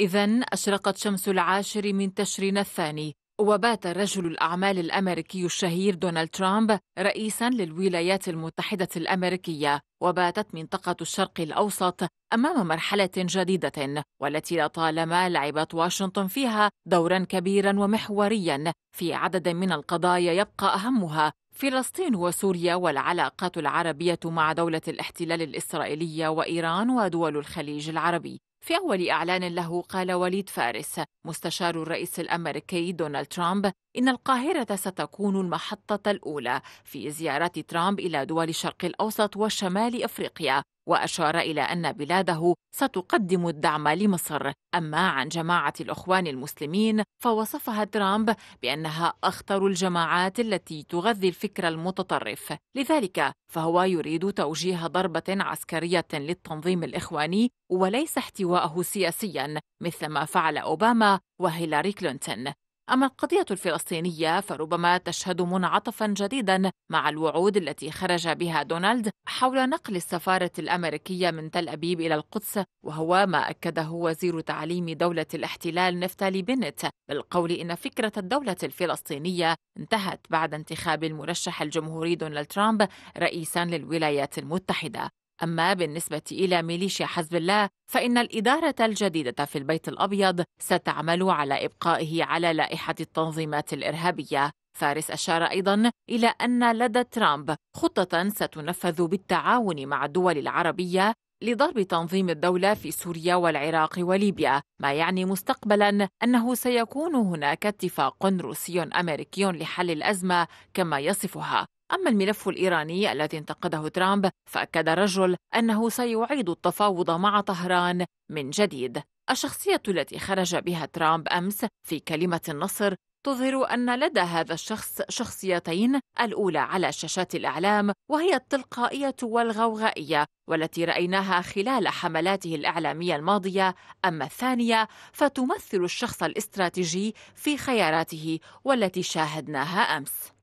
إذا أشرقت شمس العاشر من تشرين الثاني وبات رجل الأعمال الأمريكي الشهير دونالد ترامب رئيسا للولايات المتحدة الأمريكية وباتت منطقة الشرق الأوسط أمام مرحلة جديدة والتي لطالما لعبت واشنطن فيها دورا كبيرا ومحوريا في عدد من القضايا يبقى أهمها فلسطين وسوريا والعلاقات العربية مع دولة الاحتلال الإسرائيلية وإيران ودول الخليج العربي في أول إعلان له قال وليد فارس مستشار الرئيس الأمريكي دونالد ترامب إن القاهرة ستكون المحطة الأولى في زيارات ترامب إلى دول الشرق الأوسط وشمال أفريقيا وأشار إلى أن بلاده ستقدم الدعم لمصر أما عن جماعة الإخوان المسلمين فوصفها ترامب بأنها أخطر الجماعات التي تغذي الفكر المتطرف لذلك فهو يريد توجيه ضربة عسكرية للتنظيم الإخواني وليس احتوائه سياسيا مثلما فعل أوباما وهيلاري كلينتون أما القضية الفلسطينية فربما تشهد منعطفا جديدا مع الوعود التي خرج بها دونالد حول نقل السفارة الأمريكية من تل أبيب إلى القدس وهو ما أكده وزير تعليم دولة الاحتلال نفتالي بنت بالقول إن فكرة الدولة الفلسطينية انتهت بعد انتخاب المرشح الجمهوري دونالد ترامب رئيسا للولايات المتحدة أما بالنسبة إلى ميليشيا حزب الله فإن الإدارة الجديدة في البيت الأبيض ستعمل على إبقائه على لائحة التنظيمات الإرهابية فارس أشار أيضا إلى أن لدى ترامب خطة ستنفذ بالتعاون مع الدول العربية لضرب تنظيم الدولة في سوريا والعراق وليبيا، ما يعني مستقبلا أنه سيكون هناك اتفاق روسي أمريكي لحل الأزمة كما يصفها، أما الملف الإيراني الذي انتقده ترامب فأكد الرجل أنه سيعيد التفاوض مع طهران من جديد الشخصية التي خرج بها ترامب أمس في كلمة النصر تظهر أن لدى هذا الشخص شخصيتين الأولى على شاشات الإعلام وهي التلقائية والغوغائية والتي رأيناها خلال حملاته الإعلامية الماضية أما الثانية فتمثل الشخص الاستراتيجي في خياراته والتي شاهدناها أمس